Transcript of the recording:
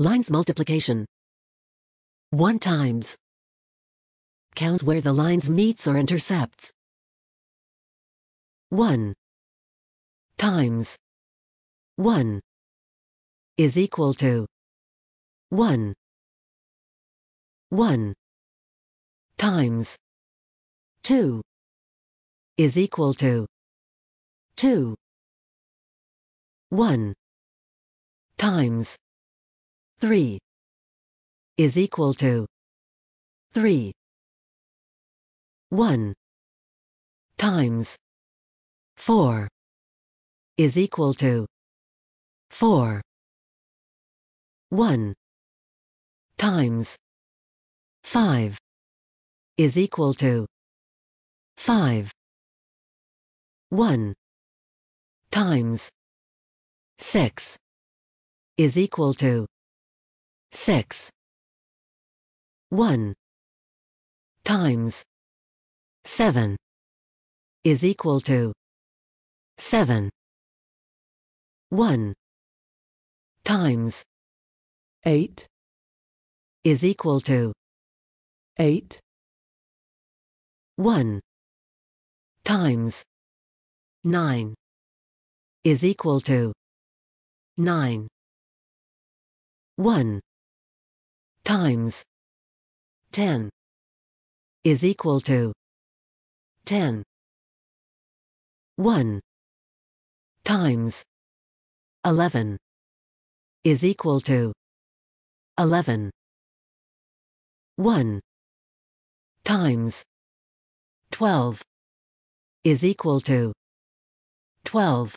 Lines multiplication. 1 times. Count where the lines meets or intercepts. 1 times 1 is equal to 1 1 times 2 is equal to 2 1 times 3 is equal to 3 1 times 4 is equal to 4 1 times 5 is equal to 5 1 times 6 is equal to 6 1 times 7 is equal to 7 1 times 8 is equal to 8 1 times 9 is equal to 9 1 times 10 is equal to 10 1 times 11 is equal to 11 1 times 12 is equal to 12